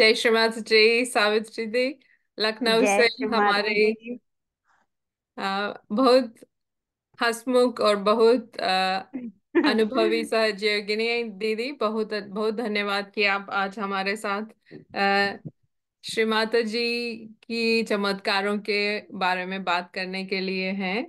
जय श्रीमत जी सावित्री दी लखनऊ से हमारे बहुत हसमुख और बहुत अनुभवी सहयोगिनी दीदी बहुत बहुत धन्यवाद कि आप आज हमारे साथ श्री माता जी की चमत्कारों के बारे में बात करने के लिए हैं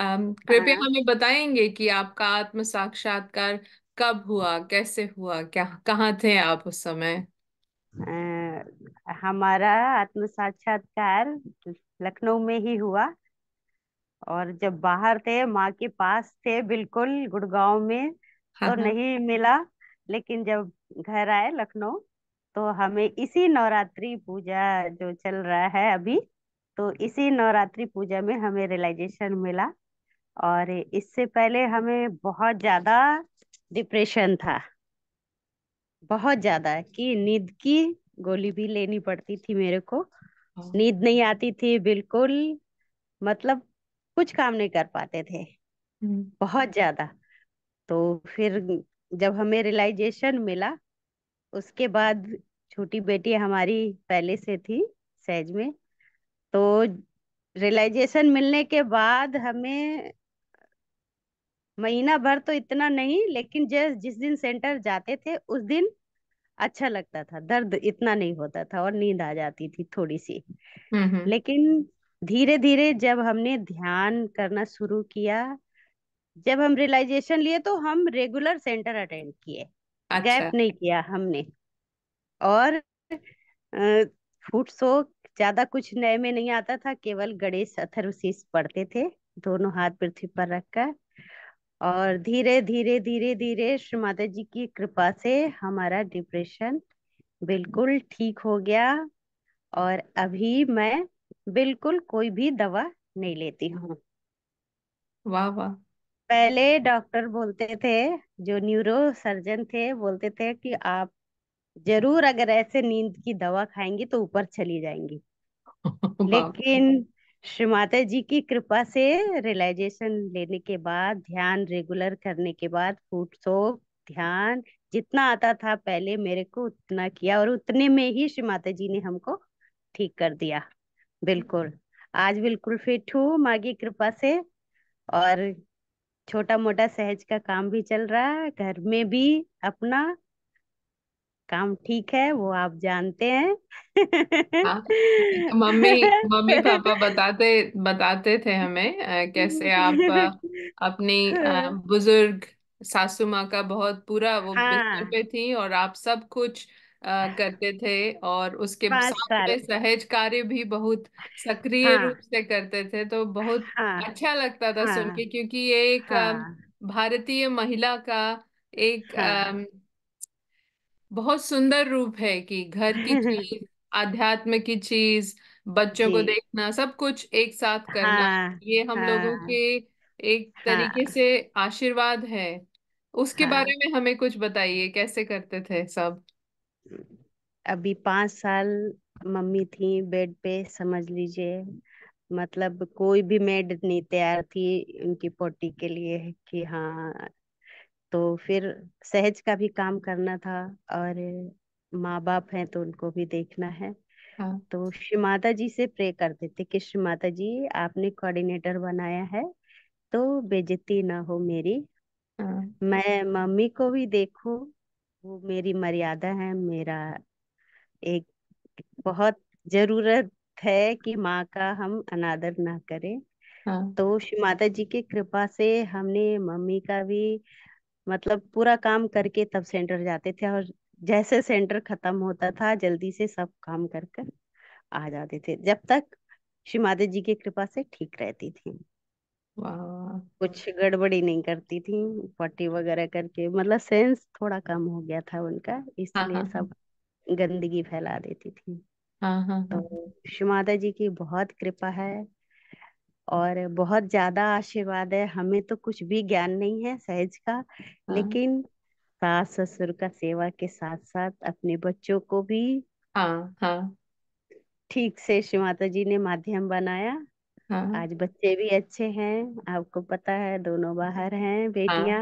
कृपया हाँ। हमें बताएंगे कि आपका आत्म साक्षात्कार कब हुआ कैसे हुआ क्या कहाँ थे आप उस समय हमारा आत्म साक्षात्कार लखनऊ में ही हुआ और जब बाहर थे माँ के पास थे बिल्कुल गुड़गांव में हाँ, तो हाँ। नहीं मिला लेकिन जब घर आए लखनऊ तो हमें इसी नवरात्रि पूजा जो चल रहा है अभी तो इसी नवरात्रि पूजा में हमें रियलाइजेशन मिला और इससे पहले हमें बहुत ज्यादा डिप्रेशन था बहुत ज्यादा कि नींद की गोली भी लेनी पड़ती थी मेरे को हाँ। नींद नहीं आती थी बिल्कुल मतलब कुछ काम नहीं कर पाते थे हम्म। बहुत ज्यादा तो फिर जब हमें रियलाइजेशन मिला उसके बाद छोटी बेटी हमारी पहले से थी सहज में तो रियलाइजेशन मिलने के बाद हमें महीना भर तो इतना नहीं लेकिन जिस जिस दिन सेंटर जाते थे उस दिन अच्छा लगता था दर्द इतना नहीं होता था और नींद आ जाती थी थोड़ी सी हम्म, हम्म। लेकिन धीरे धीरे जब हमने ध्यान करना शुरू किया जब हम रियलाइजेशन लिए तो हम रेगुलर सेंटर अटेंड किए अच्छा। गैप नहीं किया हमने और फूट सो ज्यादा कुछ नए में नहीं आता था केवल गणेश अथर्वशीष पढ़ते थे दोनों हाथ पृथ्वी पर रखकर और धीरे धीरे धीरे धीरे श्री माता जी की कृपा से हमारा डिप्रेशन बिल्कुल ठीक हो गया और अभी मैं बिल्कुल कोई भी दवा नहीं लेती हूँ वाह वाह पहले डॉक्टर बोलते थे जो न्यूरो सर्जन थे बोलते थे कि आप जरूर अगर ऐसे नींद की दवा खाएंगी तो ऊपर चली जाएंगी लेकिन श्री माता जी की कृपा से रियलाइजेशन लेने के बाद ध्यान रेगुलर करने के बाद फूट सोप ध्यान जितना आता था पहले मेरे को उतना किया और उतने में ही श्री माता जी ने हमको ठीक कर दिया बिल्कुल आज बिल्कुल फिट हूँ माँ की कृपा से और छोटा मोटा सहज का काम भी चल रहा है घर में भी अपना काम ठीक है वो आप जानते हैं हाँ, तो मम्मी मम्मी पापा बताते बताते थे हमें कैसे आप अपनी बुजुर्ग सासू माँ का बहुत पूरा वो बिस्तर हाँ। पे थी और आप सब कुछ आ, करते थे और उसके साथ में सहज कार्य भी बहुत सक्रिय हाँ, रूप से करते थे तो बहुत हाँ, अच्छा लगता था सुन हाँ। के क्योंकि ये एक भारतीय महिला का एक हाँ बहुत सुंदर रूप है कि घर की चीज आध्यात्म की चीज बच्चों को देखना सब कुछ एक साथ करना हाँ ये हम लोगों हाँ, के एक हाँ। तरीके हाँ से आशीर्वाद है उसके हाँ बारे में हमें कुछ बताइए कैसे करते थे सब अभी पांच साल मम्मी थी बेड पे समझ लीजिए मतलब कोई भी मेड नहीं तैयार थी उनकी पोटी के लिए कि हाँ तो फिर सहज का भी काम करना था और माँ बाप हैं तो उनको भी देखना है हाँ। तो श्री माता जी से प्रे करते थे कि श्री माता जी आपने कोऑर्डिनेटर बनाया है तो बेजती ना हो मेरी हाँ। मैं मम्मी को भी देखूं वो मेरी मर्यादा है मेरा एक बहुत जरूरत है कि माँ का हम अनादर ना करें हाँ। तो श्री माता जी की कृपा से हमने मम्मी का भी मतलब पूरा काम करके तब सेंटर जाते थे और जैसे सेंटर खत्म होता था जल्दी से सब काम कर कर आ जाते थे जब तक श्री माता जी की कृपा से ठीक रहती थी कुछ गड़बड़ी नहीं करती थी पट्टी वगैरह करके मतलब सेंस थोड़ा कम हो गया था उनका हाँ, इसलिए हाँ, हाँ। सब गंदगी फैला देती थी हाँ हाँ तो श्री माता जी की बहुत कृपा है और बहुत ज्यादा आशीर्वाद है हमें तो कुछ भी ज्ञान नहीं है सहज का हाँ। लेकिन सास ससुर का सेवा के साथ साथ अपने बच्चों को भी हाँ, हाँ। ठीक से श्री माता जी ने माध्यम बनाया आज बच्चे भी अच्छे हैं आपको पता है दोनों बाहर हैं बेटियां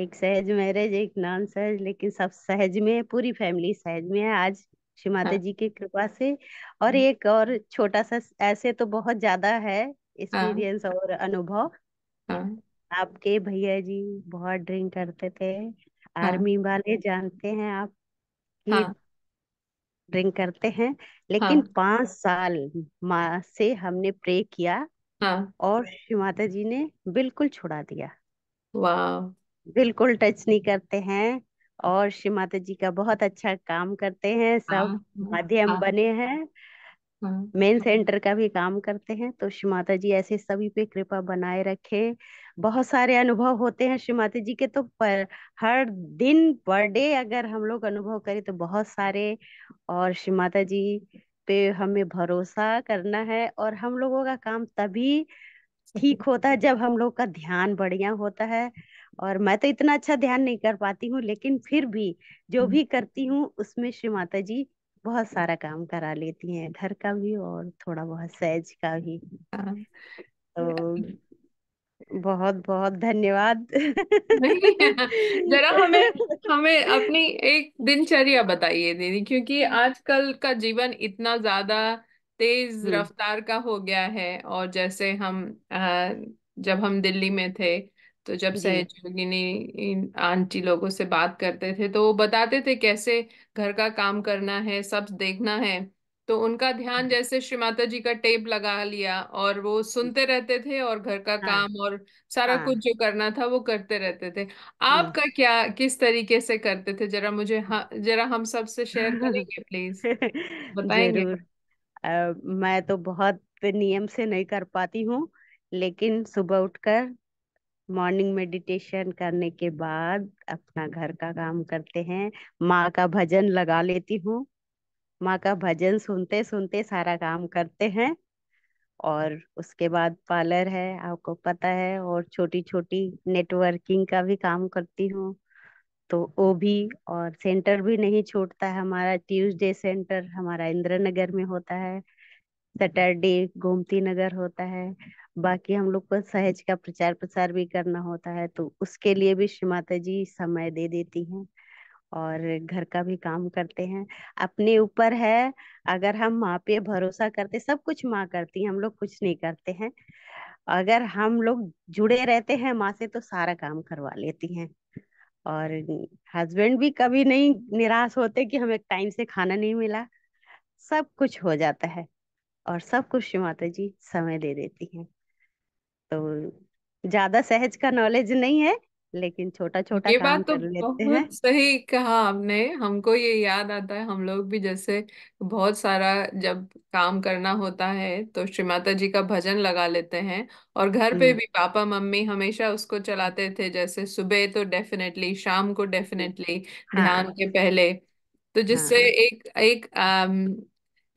एक सहज मैरिज एक नॉन सहज लेकिन सब सहज में पूरी फैमिली सहज में है आज श्री माता जी की कृपा से और एक और छोटा सा ऐसे तो बहुत ज्यादा है हाँ। एक्सपीरियंस और अनुभव हाँ। आपके भैया जी बहुत ड्रिंक करते थे हाँ। आर्मी वाले जानते हैं आप कि ड्रिंक करते हैं लेकिन पांच साल माँ से हमने प्रे किया और श्री माता जी ने बिल्कुल छुड़ा दिया बिल्कुल टच नहीं करते हैं और श्री माता जी का बहुत अच्छा काम करते हैं सब माध्यम बने हैं हाँ। मेन सेंटर का भी काम करते हैं तो श्री माता जी ऐसे सभी पे कृपा बनाए रखे बहुत सारे अनुभव होते हैं श्री माता जी के तो पर हर दिन पर डे अगर हम लोग अनुभव करें तो बहुत सारे और श्री माता जी पे हमें भरोसा करना है और हम लोगों का काम तभी ठीक होता है जब हम लोग का ध्यान बढ़िया होता है और मैं तो इतना अच्छा ध्यान नहीं कर पाती हूँ लेकिन फिर भी जो हम्म। भी करती हूँ उसमें श्री माता जी बहुत सारा काम करा लेती हैं घर का भी और थोड़ा बहुत सहज का भी हाँ। तो बहुत बहुत धन्यवाद जरा हमें हमें अपनी एक दिनचर्या बताइए दीदी क्योंकि आजकल का जीवन इतना ज्यादा तेज रफ्तार का हो गया है और जैसे हम जब हम दिल्ली में थे तो जब सहयोगिनी इन आंटी लोगों से बात करते थे तो वो बताते थे कैसे घर का काम करना है सब देखना है तो उनका ध्यान हम्म। जैसे श्री माता जी का टेप लगा लिया और वो सुनते रहते थे और घर का हाँ, काम और सारा हाँ, कुछ जो करना था वो करते रहते थे हम्म। आपका क्या किस तरीके से करते थे जरा मुझे हाँ, जरा हम सब से शेयर करेंगे प्लीज बताएंगे आ, मैं तो बहुत नियम से नहीं कर पाती हूँ लेकिन सुबह उठकर मॉर्निंग मेडिटेशन करने के बाद अपना घर का काम करते हैं माँ का भजन लगा लेती हूँ माँ का भजन सुनते सुनते सारा काम करते हैं और उसके बाद पार्लर है आपको पता है और छोटी छोटी नेटवर्किंग का भी काम करती हूँ तो वो भी और सेंटर भी नहीं छोड़ता है हमारा ट्यूसडे सेंटर हमारा इंद्र नगर में होता है सैटरडे गोमती नगर होता है बाकी हम लोग को सहज का प्रचार प्रसार भी करना होता है तो उसके लिए भी श्री माता जी समय दे देती हैं और घर का भी काम करते हैं अपने ऊपर है अगर हम माँ पे भरोसा करते सब कुछ माँ करती है हम लोग कुछ नहीं करते हैं अगर हम लोग जुड़े रहते हैं माँ से तो सारा काम करवा लेती हैं और हस्बैंड भी कभी नहीं निराश होते कि हमें टाइम से खाना नहीं मिला सब कुछ हो जाता है और सब कुछ माता जी समय दे देती हैं तो ज्यादा सहज का नॉलेज नहीं है लेकिन छोटा छोटा ये काम बात तो कर लेते बहुत हैं सही कहा आपने हमको ये याद आता है हम लोग भी जैसे बहुत सारा जब काम करना होता है तो श्री माता जी का भजन लगा लेते हैं और घर पे हम्म। भी पापा मम्मी हमेशा उसको चलाते थे जैसे सुबह तो डेफिनेटली शाम को डेफिनेटली हाँ। ध्यान हाँ के पहले तो जिससे हाँ एक एक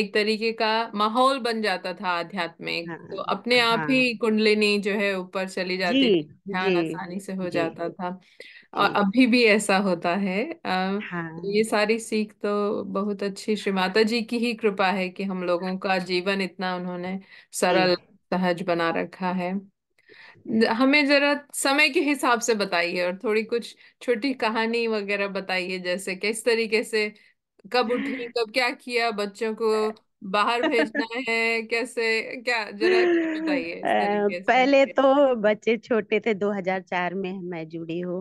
एक तरीके का माहौल बन जाता था आध्यात्मिक हाँ, तो अपने आप हाँ। ही कुंडलिनी जो है ऊपर चली जाती थी ध्यान आसानी से हो जी, जाता था और अभी भी ऐसा होता है हाँ, ये सारी सीख तो बहुत अच्छी श्री माता जी की ही कृपा है कि हम लोगों का जीवन इतना उन्होंने सरल सहज बना रखा है हमें जरा समय के हिसाब से बताइए और थोड़ी कुछ छोटी कहानी वगैरह बताइए जैसे किस तरीके से कब उठी कब क्या किया बच्चों को बाहर भेजना है कैसे क्या जरा बताइए पहले तो बच्चे छोटे थे 2004 में मैं जुड़ी हूँ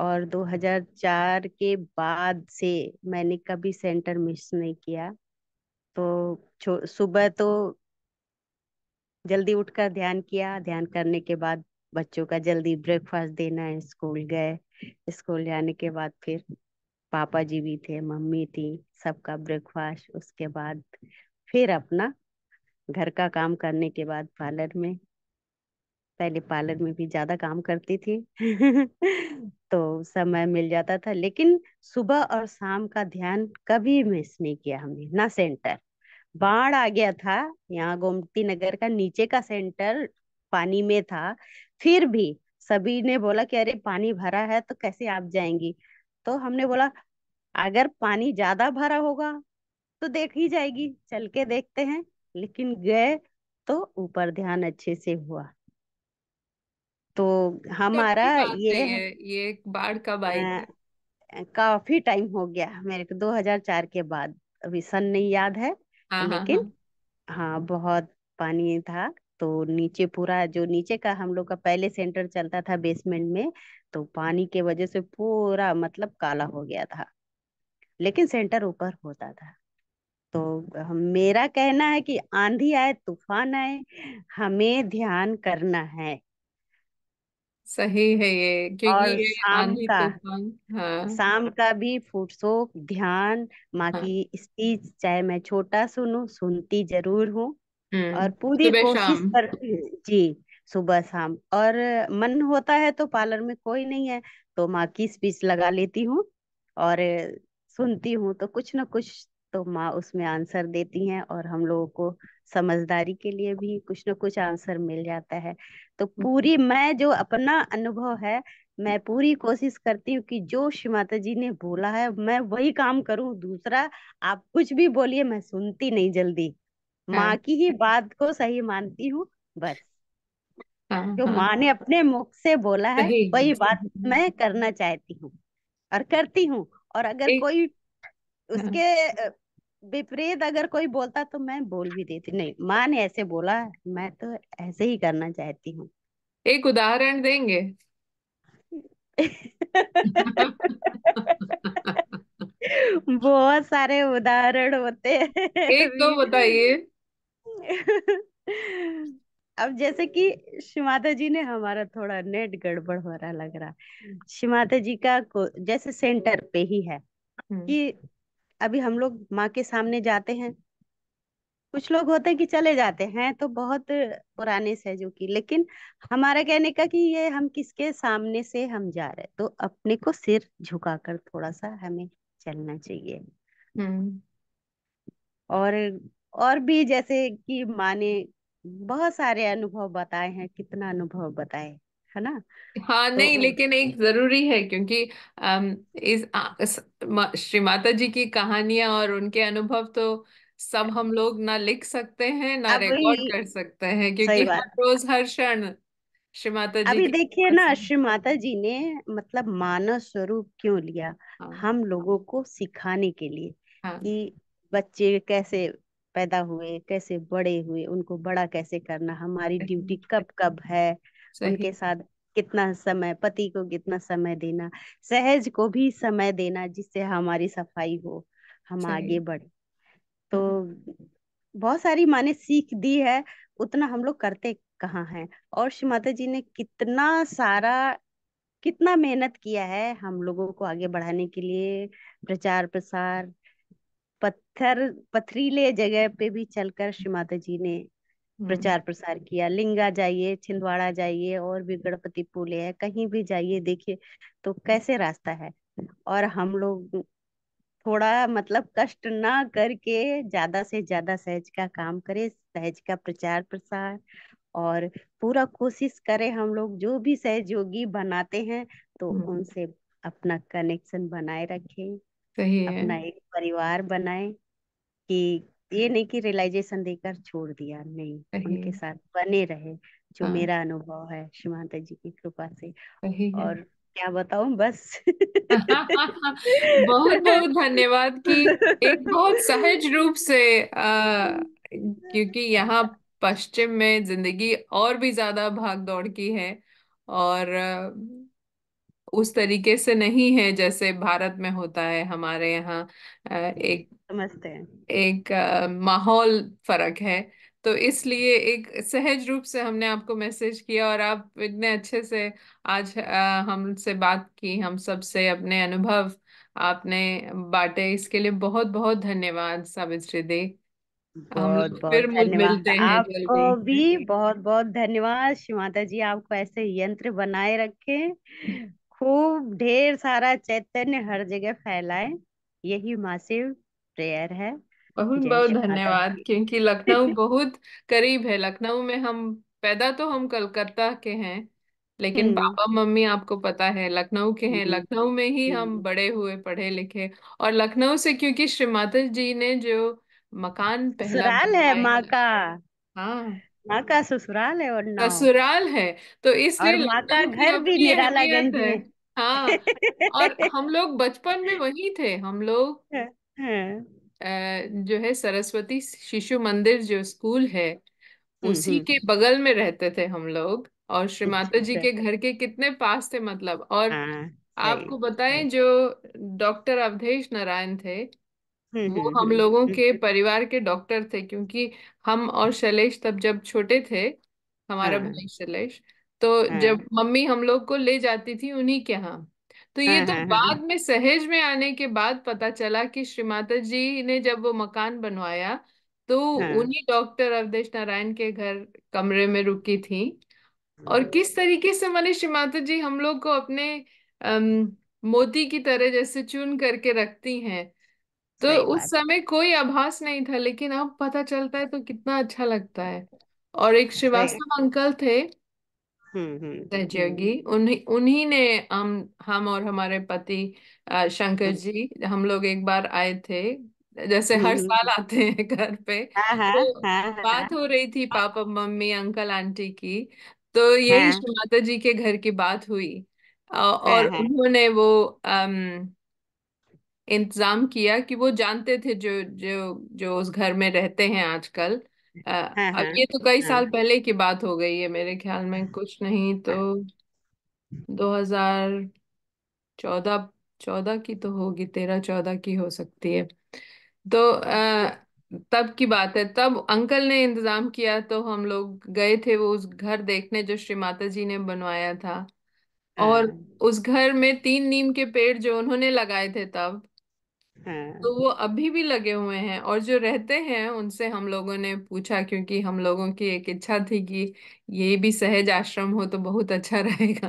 और 2004 के बाद से मैंने कभी सेंटर मिस नहीं किया तो सुबह तो जल्दी उठकर ध्यान किया ध्यान करने के बाद बच्चों का जल्दी ब्रेकफास्ट देना है स्कूल गए स्कूल जाने के बाद फिर पापा जी भी थे मम्मी थी सबका ब्रेकफास्ट उसके बाद फिर अपना घर का काम करने के बाद पार्लर में पहले पार्लर में भी ज्यादा काम करती थी तो समय मिल जाता था लेकिन सुबह और शाम का ध्यान कभी मिस नहीं किया हमने ना सेंटर बाढ़ आ गया था यहाँ गोमती नगर का नीचे का सेंटर पानी में था फिर भी सभी ने बोला कि अरे पानी भरा है तो कैसे आप जाएंगी तो हमने बोला अगर पानी ज्यादा भरा होगा तो देख ही जाएगी चल के देखते हैं लेकिन गए तो ऊपर ध्यान अच्छे से हुआ तो हमारा ये ये एक बाढ़ कब आई हाँ, काफी टाइम हो गया मेरे को 2004 के बाद अभी सन नहीं याद है हाँ, हाँ, लेकिन हाँ बहुत पानी था तो नीचे पूरा जो नीचे का हम लोग का पहले सेंटर चलता था बेसमेंट में तो पानी के वजह से पूरा मतलब काला हो गया था लेकिन सेंटर ऊपर होता था तो हम मेरा कहना है कि आंधी आए तूफान आए हमें ध्यान करना है सही है ये क्योंकि और ये शाम आंधी का तूफान हाँ शाम का भी फुटसोक ध्यान माँ हाँ की स्पीच चाहे मैं छोटा सुनू सुनती जरूर हूँ और हम्म, पूरी सुबह कोशिश शाम करती जी सुबह शाम और मन होता है तो पार्लर में कोई नहीं है तो माँ की स्पीच लगा लेती हूँ और सुनती हूँ तो कुछ ना कुछ तो माँ उसमें आंसर देती हैं और हम लोगों को समझदारी के लिए भी कुछ ना कुछ आंसर मिल जाता है तो हम्म। पूरी मैं जो अपना अनुभव है मैं पूरी कोशिश करती हूँ कि जो श्री माता जी ने बोला है मैं वही काम करूँ दूसरा आप कुछ भी बोलिए मैं सुनती नहीं जल्दी हाँ। माँ की ही बात को सही मानती हूँ बस हाँ, जो हाँ। माँ ने अपने मुख से बोला है वही बात मैं करना चाहती हूँ और करती हूँ और अगर कोई उसके विपरीत अगर कोई बोलता तो मैं बोल भी देती नहीं माँ ने ऐसे बोला मैं तो ऐसे ही करना चाहती हूँ एक उदाहरण देंगे बहुत सारे उदाहरण होते हैं एक तो बताइए अब जैसे कि शिमाता जी ने हमारा थोड़ा नेट गड़बड़ हो रहा लग रहा हम्म। शिमाता जी का को जैसे सेंटर पे ही है हम्म। कि अभी हम लोग माँ के सामने जाते हैं कुछ लोग होते हैं कि चले जाते हैं तो बहुत पुराने सहजों की लेकिन हमारा कहने का कि ये हम किसके सामने से हम जा रहे हैं तो अपने को सिर झुकाकर थोड़ा सा हमें चलना चाहिए हम्म। और और भी जैसे कि माँ ने बहुत सारे अनुभव बताए हैं कितना अनुभव बताए है ना हाँ तो नहीं लेकिन एक जरूरी है क्योंकि अम, इस, इस श्री माता जी की कहानियां और उनके अनुभव तो सब हम लोग ना लिख सकते हैं ना रिकॉर्ड कर सकते हैं क्योंकि हर रोज हर क्षण श्री माता जी अभी देखिए ना श्री माता जी ने मतलब मानव स्वरूप क्यों लिया हाँ। हम लोगों को सिखाने के लिए हाँ। कि बच्चे कैसे पैदा हुए कैसे बड़े हुए उनको बड़ा कैसे करना हमारी ड्यूटी कब कब है उनके साथ कितना समय पति को कितना समय देना सहज को भी समय देना जिससे हमारी सफाई हो हम आगे बढ़े तो बहुत सारी माने सीख दी है उतना हम लोग करते कहाँ हैं और श्री माता जी ने कितना सारा कितना मेहनत किया है हम लोगों को आगे बढ़ाने के लिए प्रचार प्रसार पत्थर पथरीले जगह पे भी चलकर श्री माता जी ने हम्म। प्रचार प्रसार किया लिंगा जाइए छिंदवाड़ा जाइए और भी गणपति पुले है कहीं भी जाइए देखिए तो कैसे रास्ता है और हम लोग थोड़ा मतलब कष्ट ना करके ज्यादा से ज्यादा सहज का काम करें सहज का प्रचार प्रसार और पूरा कोशिश करें हम लोग जो भी सहयोगी बनाते हैं तो हम्म। उनसे अपना कनेक्शन बनाए रखें सही है अपना एक परिवार बनाए कि ये नहीं कि रियलाइजेशन देकर छोड़ दिया नहीं सही उनके साथ बने रहे जो हाँ मेरा अनुभव है श्रीमाता जी की कृपा से सही है और क्या बताऊं बस बहुत बहुत धन्यवाद कि एक बहुत सहज रूप से आ, क्योंकि यहाँ पश्चिम में जिंदगी और भी ज्यादा भाग दौड़ की है और अ, उस तरीके से नहीं है जैसे भारत में होता है हमारे यहाँ एक समझते हैं एक माहौल फर्क है तो इसलिए एक सहज रूप से हमने आपको मैसेज किया और आप इतने अच्छे से आज हमसे बात की हम सब से अपने अनुभव आपने बांटे इसके लिए बहुत बहुत धन्यवाद सावित्री दी बहुत बहुत फिर मिलते हैं आपको भी बहुत बहुत धन्यवाद शिमाता माता जी आपको ऐसे यंत्र बनाए रखें खूब ढेर सारा चैतन्य हर जगह फैलाए यही मासिव प्रेयर है बहुत बहुत धन्यवाद क्योंकि लखनऊ बहुत करीब है लखनऊ में हम पैदा तो हम कलकत्ता के हैं लेकिन हम्म। पापा मम्मी आपको पता है लखनऊ के हैं हम्म। लखनऊ में ही हम हम्म। बड़े हुए पढ़े लिखे और लखनऊ से क्योंकि श्री माता जी ने जो मकान पहला ससुराल है माँ का हाँ माँ का ससुराल है और ना ससुराल है तो इसलिए माँ का घर भी निराला है, में हाँ और हम लोग बचपन में वही थे हम लोग हाँ। जो है सरस्वती शिशु मंदिर जो स्कूल है हम्म, उसी हम्म। के बगल में रहते थे हम लोग और श्री माता जी अच्छा। के घर के कितने पास थे मतलब और हाँ, आपको बताएं जो डॉक्टर अवधेश नारायण थे वो हम लोगों के परिवार के डॉक्टर थे क्योंकि हम और शैलेश तब जब छोटे थे हमारा हाँ भाई शैलेश तो हाँ जब मम्मी हम लोग को ले जाती थी उन्हीं के यहाँ तो ये हाँ, तो हाँ, हाँ, बाद में सहेज में आने के बाद पता चला कि श्री माता जी ने जब वो मकान बनवाया तो हाँ उन्हीं डॉक्टर अवधेश नारायण के घर कमरे में रुकी थी और किस तरीके से मैंने श्री माता जी हम लोग को अपने अम, मोती की तरह जैसे चुन करके रखती हैं तो सही उस बात समय कोई आभास नहीं था लेकिन अब पता चलता है तो कितना अच्छा लगता है और एक सही श्रीवास्तव अंकल थे सहयोगी हम्म हम्म उन्हीं उन्हीं ने हम हम और हमारे पति शंकर जी हम लोग एक बार आए थे जैसे हर साल हम्म। आते हैं घर पे हाँ, हाँ, तो हाँ, बात हो रही थी पापा मम्मी अंकल आंटी की तो यही श्री माता जी के घर की बात हुई और उन्होंने वो अम्म इंतजाम किया कि वो जानते थे जो जो जो उस घर में रहते हैं आजकल हाँ, अब हाँ, ये तो कई हाँ। साल पहले की बात हो गई है मेरे ख्याल में हाँ। कुछ नहीं तो 2014 चौदह की तो होगी तेरह चौदह की हो सकती है तो आ, तब की बात है तब अंकल ने इंतजाम किया तो हम लोग गए थे वो उस घर देखने जो श्री माता जी ने बनवाया था और उस घर में तीन नीम के पेड़ जो उन्होंने लगाए थे तब तो वो अभी भी लगे हुए हैं और जो रहते हैं उनसे हम लोगों ने पूछा क्योंकि हम लोगों की एक इच्छा थी कि ये भी सहज आश्रम हो तो बहुत अच्छा रहेगा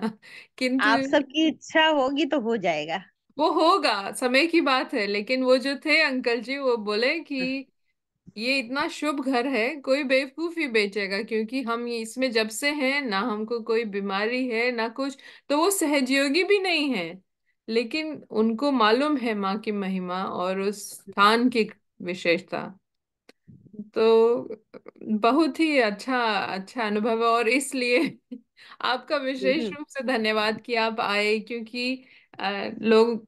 किंतु आप सबकी इच्छा होगी तो हो जाएगा वो होगा समय की बात है लेकिन वो जो थे अंकल जी वो बोले कि हाँ। ये इतना शुभ घर है कोई बेवकूफ ही बेचेगा क्योंकि हम इसमें जब से हैं ना हमको कोई बीमारी है ना कुछ तो वो सहजयोगी भी नहीं है लेकिन उनको मालूम है माँ की महिमा और उस स्थान की विशेषता तो बहुत ही अच्छा अच्छा अनुभव है और इसलिए आपका विशेष हम्म। रूप से धन्यवाद कि आप आए क्योंकि लोग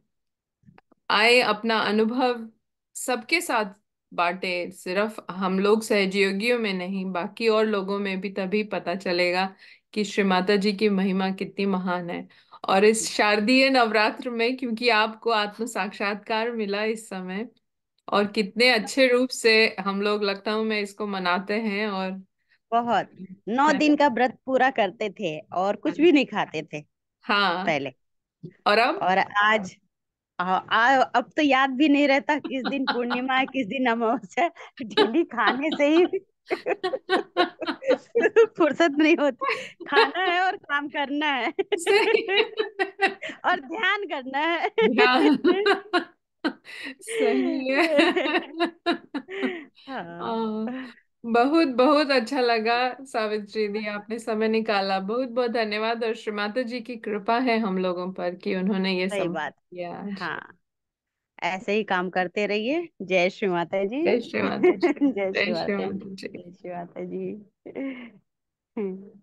आए अपना अनुभव सबके साथ बांटे सिर्फ हम लोग सहयोगियों में नहीं बाकी और लोगों में भी तभी पता चलेगा कि श्री माता जी की महिमा कितनी महान है और इस शारदीय नवरात्र में क्योंकि आपको आत्म साक्षात्कार मिला इस समय और कितने अच्छे रूप से हम लोग लखनऊ में इसको मनाते हैं और बहुत नौ दिन का व्रत पूरा करते थे और कुछ भी नहीं खाते थे हाँ पहले और अब और आज आ, आ, अब तो याद भी नहीं रहता किस दिन पूर्णिमा है किस दिन अमावस्या डेली खाने से ही फुर्सत नहीं होती खाना है और काम करना है और ध्यान करना है सही है हाँ। हाँ। बहुत बहुत अच्छा लगा सावित्री दी आपने समय निकाला बहुत बहुत धन्यवाद और श्री माता जी की कृपा है हम लोगों पर कि उन्होंने ये सब बात किया हाँ ऐसे ही काम करते रहिए जय श्री माता जी जय श्री माता जी जय श्री माता जी जय श्री माता जी